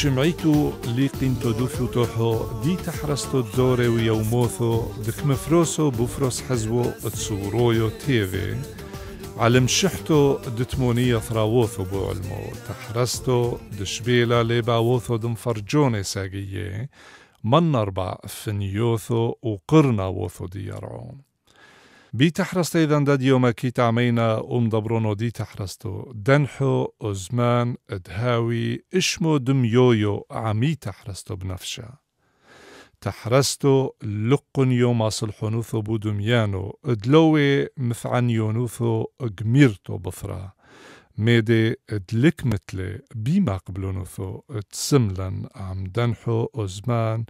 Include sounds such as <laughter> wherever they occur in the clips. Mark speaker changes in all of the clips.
Speaker 1: شمعيتو دو فوتوحو دي تحرستو دوري ويوموثو يوموثو مفروسو بوفروس حزوو تصورويو تيفي علم شحتو دتمونية ثراووثو بوعلمو تحرستو دشبيلة ليباووثو دمفرجوني ساقية منربع فنيوثو وقرنا وثو ديارعون بیتەحرستەیدان دا دیۆمەکی تامەینە ئوم دەبڕۆنەوە دیتەحرست و دەنحۆ ئۆزمان ئەدهاوی ئشم و دمۆیۆ ئامی تەحرست و تحرستو بنفشا تحرستو لقن ماسلحۆنوثۆ بوو دمیان و ادلوي مفعن و اجميرتو بفرا بفرە. مێدێ ئەدلک متلێ بیما قبلۆنوثۆ عم ئام دەنحۆ ئۆزمان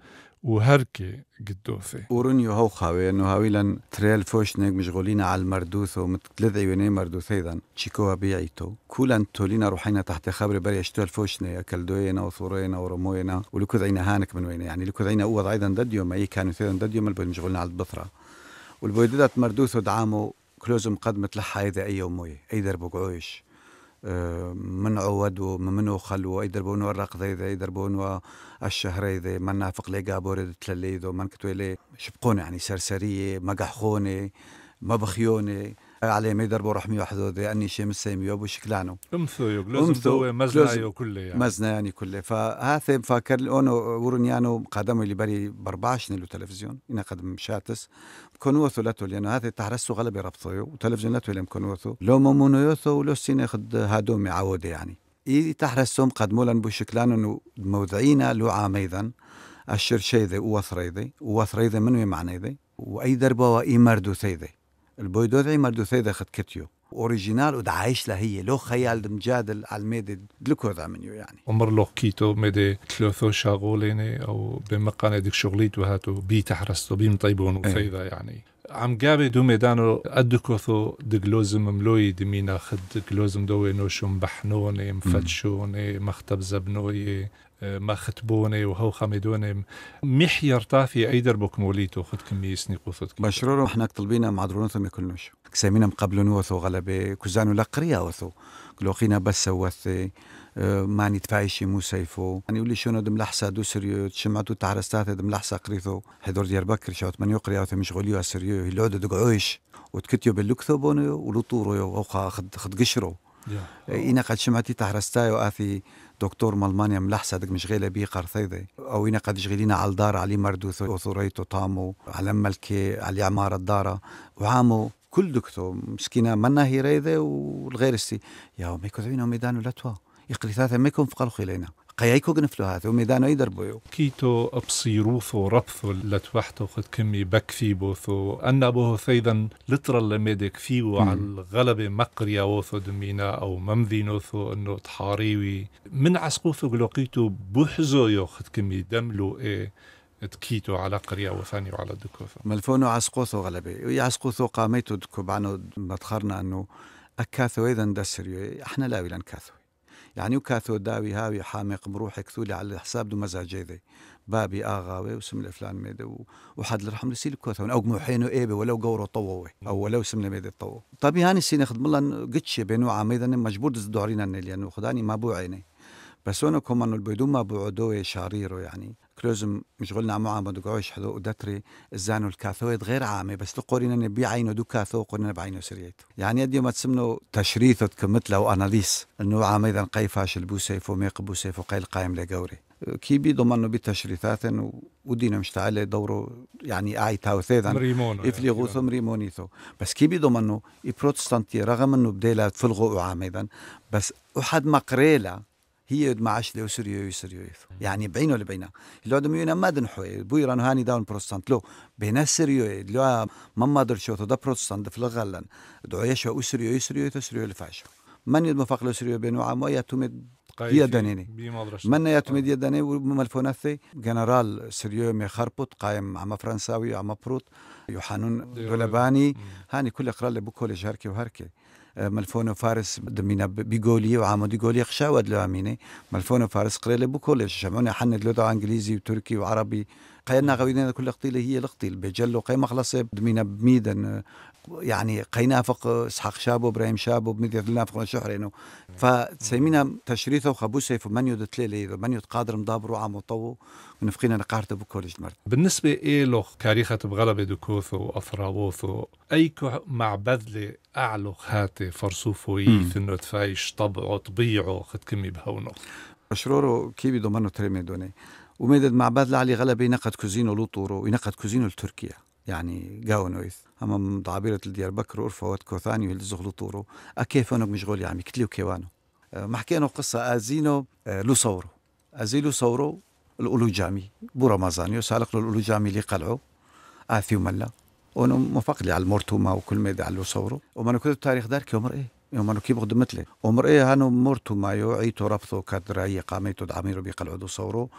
Speaker 1: وهركي
Speaker 2: قدوثة ورنيو هو خاوي انه هاوي لن تريل فوشنك مشغولين على المردوث ومثلذ عيوني مردوث ايضا تشيكوها بيعيتو كولا تولينا روحينا تحت خبر بري اشتري الفوشنة كلدوينا وثورينا ورموينا ولكذ عينا هانك من وين يعني لكذ عينا اوض ايضا دد يوم اي كانوا ثيرا دد يوم البوي مشغولين على البثرة والبويدات مردوث ودعامو كلوزم قد متلحى اذا اي يوموي اي دربو قعويش آه، من عود ومن وخل ويدربون ورق ذي ذي يدربون والشهر ذي من نافق لي قابور تللي إذا من لي شبقون يعني سرسرية مقحخوني مبخيوني علي ميدر برحمي وحدود أني شيم السيمي وأبو شكلانو
Speaker 1: أمثو يوك لازم مزنا يو كله يعني
Speaker 2: مزنا يعني كله فهذا مفكر أونو ورنيانو قدموا اللي بري برباش نلو تلفزيون إنا قدم شاتس كونو ثلاثه لأنه هذا تحرسوا غلب ربطو وتلفزيون لاتو لم كونو لو ممونو يوثو ولو سين ياخد هادوم يعودي يعني إي تحرسهم قدموا لنا بشكلانو موضعينا لو عام أيضا الشرشيذي ووثريذي ووثريذي منو معنى ذي وأي دربة وإي مردو ثيذي البويدون عمر دوثي خد كتيو اوريجينال ود عايش له هي لو خيال مجادل على الميد ذا منيو يعني عمر
Speaker 1: لو كيتو ميد ثلاثو شاغوليني او بمقانه ديك شغليتو هاتو بي تحرستو بيم طيبون إيه. وفيدا يعني عم قابي دو ميدانو أدكوثو دقلوزم ملوي دمينا خد دقلوزم دوي نوشم بحنوني مفتشوني مختب
Speaker 2: زبنوي
Speaker 1: مەختبوونێ و هەو خەمێدونێم میحیەر تافی ئەیدەر بۆ کمۆلیتۆ خودت کمیسنی قوفت
Speaker 2: بەشرۆ حنەقتلبیە مادرونەتم میکنش کسامینم قبل وثو غلبێ کوزان و لە قریاوەث و گلۆقینە بەسەوەثێ أه، مانی تفاعیشی موسیفۆ ئەنی يعني ولی شوۆنە دم لەحسا دو سریۆ تشمعتو و دم لەحسا قریتۆ و هەدۆر دیێربە کرشات من و قریاتە مشغۆلی و سریۆ هیلۆ دەدگۆیش وتکتیۆ بە لوکتۆ بۆنێ و لوتو ڕۆیە ئەو خ خدگەشرەوە اينا قد شمعتي تهرستاي و دكتور مالمانيا ملحسة دك مشغيلة بيه قرثيده أو اينا قد شغلين على الدار علي مردوث وثوريتو طامو على ملكي على عمارة الدارة وعامو كل دكتور مسكينة منا هي ريدة والغير السي يا ميكو ذوينا ميدان ولا توا يقلي ثلاثة ميكون فقالوا خلينا قيايكوغنفلو هذا وميدانو يدربو كيتو ابصيروثو ربثو لتوحتو خد
Speaker 1: كمي بكفي بوثو أنا بوهو ثيدا لترا لميدك فيو على الغلبة مقريا وثو دمينا أو ممذينوثو أنو تحاريوي من عسقوثو
Speaker 2: قلوقيتو بوحزو يو خد كمي دملو إيه تكيتو على قرية وثاني وعلى دكوثو ملفونو عسقوثو غلبة يعسقوثو قاميتو دكوب عنو مدخرنا أنو أكاثو إذا دسريو إحنا لاوي ولا يعني وكاثو داوي هاوي حامق بروحك ثولي على الحساب دو مزاجيدي بابي اغاوي وسم الإفلان ميدا وحد الرحم لسيل كوثو او موحينو ايبي ولو قورو طووي او ولو سمل ميدي طوو طب يعني سيني خدم الله قتشي بينو عميدا مجبور دورينا لانه يعني خداني ما بو عيني بس انا كمان البيدو ما بو عدوي شعريرو يعني كلوزم مشغولنا معها ما دقعوش حلو دتري الزانو الكاثويد غير عامي بس تقولين ان بعينه دو كاثو قلنا بعينه سريت يعني يدي ما تسمنو تشريث كمتله واناليس انه عام اذا قيفاش البوسيف وميق بوسيف وقيل قايم لقوري كي بي انه بتشريثات ودينا مشتعل دوره يعني اي تاوثيدا ريمون يعني ثم ريمونيثو بس كي بي انه البروتستانتي رغم انه بديلا تفلغو عام اذا بس احد مقريله هي معاشلي سوريا وسوريا يعني بعينه اللي بعينه اللي هذا ميونا ما دنحو بويران هاني داون بروتستانت لو بين سوريا لو ما مادر شو دا بروتستانت في الغلن دعو يشو وسوريا وسوريا وسوريا الفاشو من يدم فقل سوريا بينو عام يا يدنيني من يا يدني وملفوناثي جنرال سوريا مخربط قائم عم فرنساوي عم بروت يوحانون غلباني هاني كل لي بوكولي جاركي وهركي ملفۆنە فارس دەمینە بیگولی و ئامۆدی گۆلی خشاوە لەوامینەی ملفۆنە فارس قریل لە بکۆلێ شەمەە حەنێک لەدا انگلیزی و ترکی و عربی قينا غوينا كل قتيلة هي لقتيل بجل قي مخلصة بمينا بميدن يعني قينا فق اسحاق شابو ابراهيم شابو بمدير لنا فق شحرينو فتسمينا تشريثه وخبوسه في من يد تليلي من يد قادر مضابر وعم وطو ونفقينا نقارته بكل مرد
Speaker 1: بالنسبة إيه لوخ كاريخة بغلبة دكوثو
Speaker 2: أي كو مع بذلة أعلو خاتي فرصوفو إيه فايش طبعه طبيعه خد كمي بهونو أشرورو كيبي دومانو تريمي دوني وميدد مع بادل علي غلبة نقد كوزينو لوطورو ينقد كوزينو لتركيا يعني قاونويث اما من الديار ديار بكر ورفا واتكو ثاني يلزغ لوطورو اكيفانو أه، مشغول يعني كتلي وكيوانو أه، حكينا قصة ازينو أه، لو صورو ازيلو صورو الأولو جامي بو رمضان يسالق الأولو جامي اللي قلعو آثي وملا ونو مفقد لي على المورتوما وكل يدعي على صورو وما كتب تاريخ دارك يومر ايه يوم أنا كيف غد مثله عمر إيه هانو مرتو مايو عيتو رفضو كاد قاميتو دعميرو بيقلعو دو صورو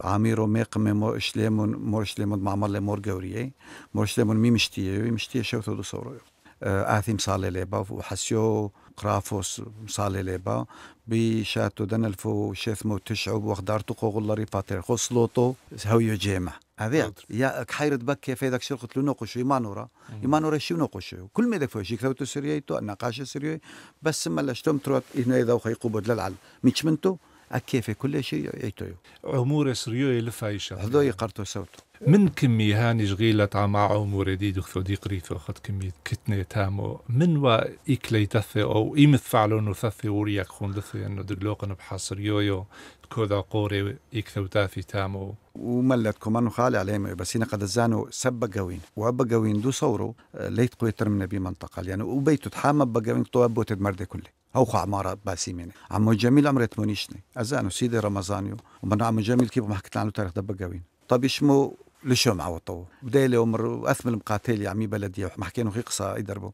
Speaker 2: عاميرو ميقمة مو اشليمون مو اشليمون معمر لي مور غوريي مو اشليمون مي مشتية مشتية تو دو صوريو آثي مصالي ليبا وحسيو قرافوس مصالي ليبا بشاتو دنلفو شيثمو تشعب وخدارتو قوغلري فاتر خصلوطو يو جيمه هذي يا كحيرة بك في ذاك شرق تلو نقشو يمانورا يمانورا شو نقشو كل ما ذاك فوشي كثوتو سريايتو نقاشة سرياي بس ما لشتم تروت هنا إذا وخي قبض للعل ميش منتو أكيف كل شيء يعطيه عمور سريو يلفا عيشة هذو يقرتو سوتو
Speaker 1: من كمي هاني شغيلة مع عمور دي دخثو دي قريثو خد كمي كتني تامو من وا إكلي تثي أو إيمث فعلو نثثي ورياك خون لثي أنو دقلوقن سريو يويو كودا قوري إكثو تافي تامو
Speaker 2: وملت كمان خالي عليهم بس هنا قد زانوا سب بقاوين وأب قاوين دو صورو ليت قوي ترمنا بمنطقة يعني وبيتو تحامى بقاوين طواب وتدمرد كله ئەو خوعمارە باسی منێ ئەمە جەمیل ئەم ڕێتمونیش نێ ئەزان و سیدی ڕەمەزانی عمو من كيف ما حكيت عنه تاريخ تەرەخدە بگەوین طبیشم و لشو معوطو بداية عمر أثمل مقاتل عمي بلدي محكي نخي قصة يدربو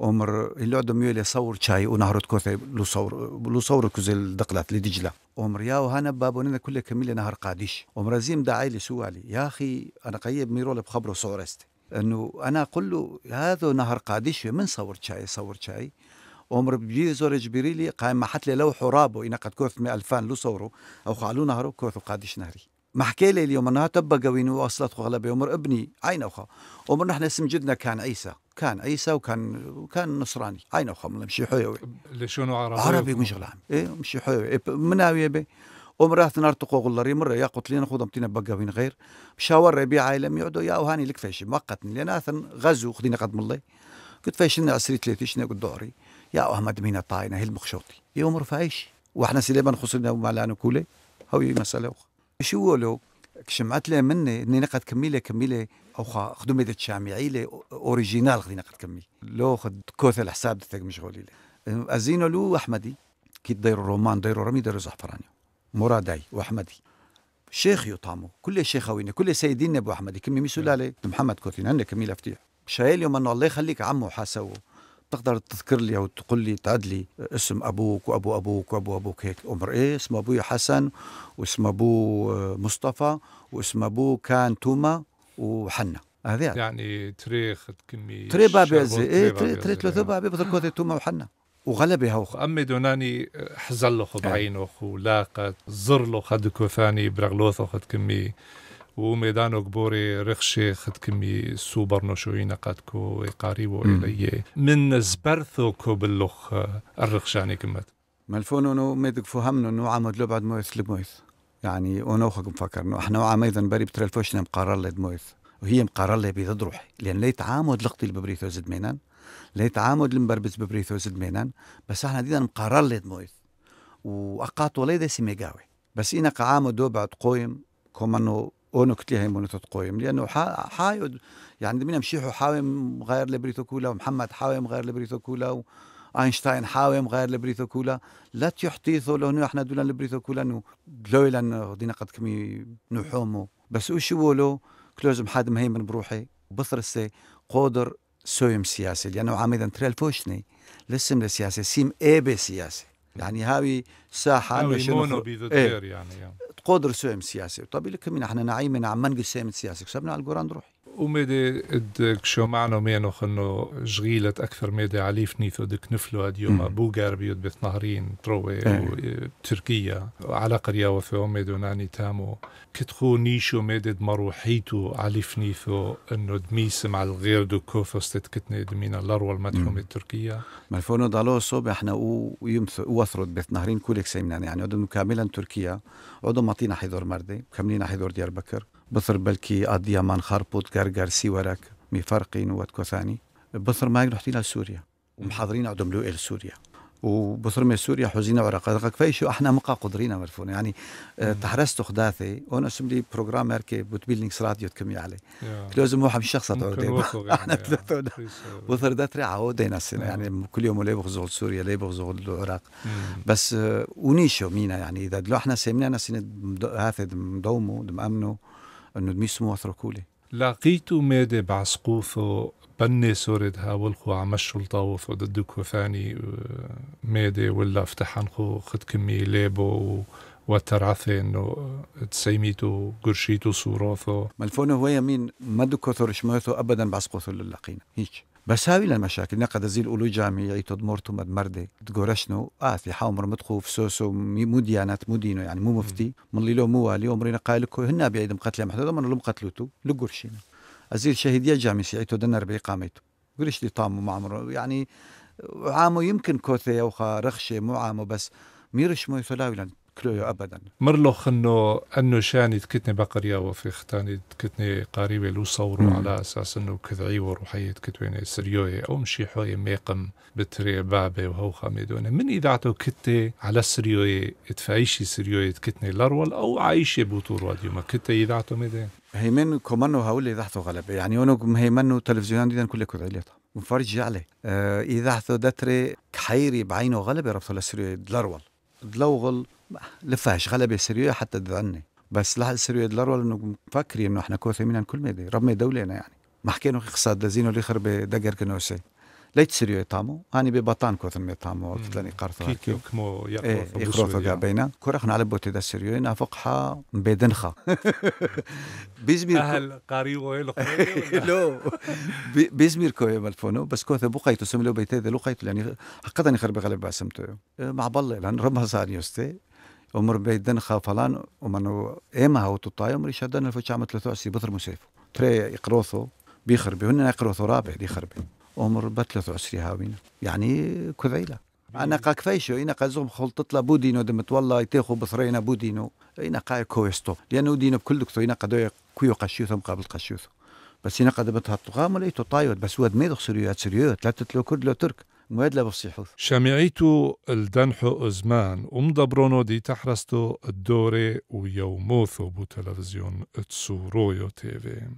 Speaker 2: عمر اللي عدو ميولي صور شاي ونهر كوثي لو صور لو صور كوزل دقلات لدجلة عمر يا وهنا بابوننا كل كميلة نهر قاديش عمر زيم داعي لي سوالي يا أخي أنا قيب ميرول بخبره صورستي انه انا اقول له هذا نهر قادش من صور شاي صور شاي زور جبيري لي قايم محت لي لوحو رابو إنا قد كوث من ألفان لو صورو أو خالو نهرو كوثو قادش نهري ما حكي لي اليوم أنها تبقى وين وصلت غلبة عمر ابني عين أخا عمر نحن اسم جدنا كان عيسى كان عيسى وكان وكان نصراني عين أخا من مشي حيوي
Speaker 1: لشنو عربي عربي مش غلام
Speaker 2: إيه مشي حيوي إيه، مناوي بي ومرات نرتقو غلري مرة يا قلت لي نخوض بقى وين غير مشاور ربيع عالم يعدو يا وهاني لك فيش مؤقتني لأن غزو خدينا قد الله قلت فاش عسري ثلاثة شنا قد دوري يا احمد مين طاينه هي المخشوطي يوم رفايش واحنا سليمان خصنا وما لانو كولي هاوي مساله اخرى شو لو شمعت لي مني اني نقد كميله كميله او خدمة الشامعي لي اوريجينال خدي نقد كمي لو خد كوث الحساب تاع مشغولي لي ازينو لو احمدي كي دير رومان دير رمي دير زعفراني مرادي واحمدي شيخ يطامو كل شيخاوينا كل سيدين ابو احمدي كمي مسولالي محمد كوثين عندك كميله فتيح شايل يوم انه الله يخليك عمو حاسوه تقدر تذكر لي او تقول لي تعد لي اسم ابوك وابو ابوك وابو ابوك هيك عمر ايه اسم ابوي حسن واسم ابو آه، مصطفى واسم ابوه كان توما وحنا هذا
Speaker 1: يعني تري خد كمي تري بابي ازي ايه تري تري ثلاثة
Speaker 2: بابي بذكر توما وحنا وغلبها هو
Speaker 1: أمي دوناني حزل خد عينو ولاقت زر له خد كوفاني برغلوث خد كمي وميدانو قبوري رخشي خد كمي سوبر نوشوي نقاتكو يقاريبو إلي من كو باللخ الرخشاني يعني كمت
Speaker 2: ملفون انه ميدك فهمنا انه عمد لو بعد مويس لمويس يعني ونوخك مفكر نو احنا وعم ايضا بري بترلفوشنا مقرر لدمويث وهي مقرر لي بيضد روحي لان ليت عامد لقطي مينان دمينان ليت عامد المبربس زد مينان بس احنا دينا مقرر لدمويث واقاط وليدا سيميقاوي بس انا قعامو دو بعد قويم كوم هي مونتو تقويم لانه حا حا يعني من مشيحو حاوم غير لبريتو كولا ومحمد حاوم غير لبريتو كولا واينشتاين حاوم غير لبريتو كولا لا تيحتيثو لهنو احنا دولا لبريتو كولا نو لويلا دينا قد كمي نوحومو بس وش يقولوا كلوز حاد مهيمن بروحي بثرسي قودر سويم سياسي لانه عامدا تريل فوشني لسم لسياسي سيم اي بي سياسي يعني هاوي ساحه هاوي مونو بيدو إيه. يعني, يعني. قدر سوهم سياسي طب لك من احنا نعيم من عمان قسام سياسي كسبنا على الجوران روحي
Speaker 1: ومادي قد شو معنى مانوخ انه جغيلة اكثر مادي نيثو دي دك نفلو يوم ابو غربي بيت نهرين تروي إيه. وتركيا آه، على قرية وثو مادي وناني تامو كتخو نيشو مادي دمروحيتو عليف نيثو انه دميس مع الغير دو كوفوس تتكتني دمينا الاروا المدحومة التركية
Speaker 2: مالفونو دالو صوب احنا وثرد بيت نهرين كولك سيمنان يعني عدن كاملا تركيا عدن مطينا حيدور مردي كاملين حيدور ديار بكر بصر بلكي قضية من خربط قرقر سيورك مفرقين ثاني بصر ما رحت لسوريا سوريا ومحاضرين عدم لو إل سوريا وبصر من سوريا حزينة ورقة رقق فايشو احنا مقا قدرينا مرفون يعني آه، تحرست خداثي وانا سملي بروجرام هركي بوتبيلنينغ سراديو تكمي عليه لازم واحد مش شخص احنا بصر داتري عودينا السنة يعني كل يوم ولي بغزو سوريا لي بغزو العراق بس آه، ونيشو مينا يعني اذا احنا سيمنا السنة هاثد دومو دم امنو انه دميس مو كولي
Speaker 1: لقيتو ميد بعسقوفو بني سورد هاولخو عمشو الطاوف وددكو ثاني آه، ميد ولا افتحنخو خد كمي ليبو وترعثي انه آه، تسيميتو قرشيتو صوروثو
Speaker 2: ملفونه هو يمين ما دكو ثورش ابدا بعسقوثو للقينا هيك بس هاي مەشاکل نقد ازيل اولو جامي تۆ مرتم ئەدمەردێ گۆرەشن و ئافی آه، حاومڕ متخوف سوسو مو ديانات مو و يعني مو مفتي من ليلو مو والي قالک و هەنا بێدم قەت لە محدەدا من لم قەتلوت و أزيل شهيد يا جامي جامیسی ئەی تۆ قاميتو قامێت گرشتی تام و يعني یعنی يمكن كوثي أو رخشي مو عامه بس ميرش مو يفلاوي كلويو ابدا مرلوخ
Speaker 1: انه انه شاني تكتني بقريا وفي ختاني تكتني قريبة لو صوروا على اساس انه كذعي وروحية تكتويني سريوي او مشي حوي ميقم بتري بابي وهو خامدوني من اذاعته كتي على سريوي تفايشي سريوي تكتني لارول او عايشة بوتور ما كتي اذاعته ميدين
Speaker 2: هيمن كومانو هاولي اذاعته غلبة يعني هون هيمنو تلفزيون ديدن كل كذعي مفرجي عليه آه، إذاعته دتري كحيري بعينه غلبة ربطه لسريوي لرول دلوغل لفهش غلبة سوريا حتى تذعني بس لحق سوريا دلار لانه مفكرين انه احنا كوثي منها كل مدي ربما ما يعني ما حكينا اقتصاد لزينو اللي خرب دقر كنوسي ليتسريو يطامو هاني ببطان كوثن يطامو وقتلاني قرثو كيكيو كمو يقروثو إيه، كا بينا كورخ على بوتي دا سريو ينا فقحا مبيدنخا <laughs>
Speaker 1: بيزمير اهل قاريو ويلو
Speaker 2: لو بيزمير كوي مالفونو بس كوثا بقيتو سملو بيتي ذا لقيتو لاني حقدا نخرب غالب باسمتو مع بالله لان ربها صار يوستي ومر بيدن فلان ومنو ايما هاو تطاي عمر يشدن الفوش عام 83 بطر مسيفو تري يقروثو بيخربي هن يقروثو رابع دي خربي عمر ب 23 هاوين يعني كذيلة أنا كفايشو إنا قازوم خلطت بودينو دمت والله يتاخو بصرينا بودينو إنا قا كويستو لأنه دينو بكل دكتو إنا قدو كويو قشيوثو مقابل قشيوثو بس إنا قدمتها الطغام وليتو طايوت بس واد ميدو سريوات سريو لا لو كرد لو ترك لا بصيحوث
Speaker 1: شمعيتو الدنحو أزمان أم دبرونو دي تحرستو الدوري ويوموثو بو تلفزيون تسورويو تيفي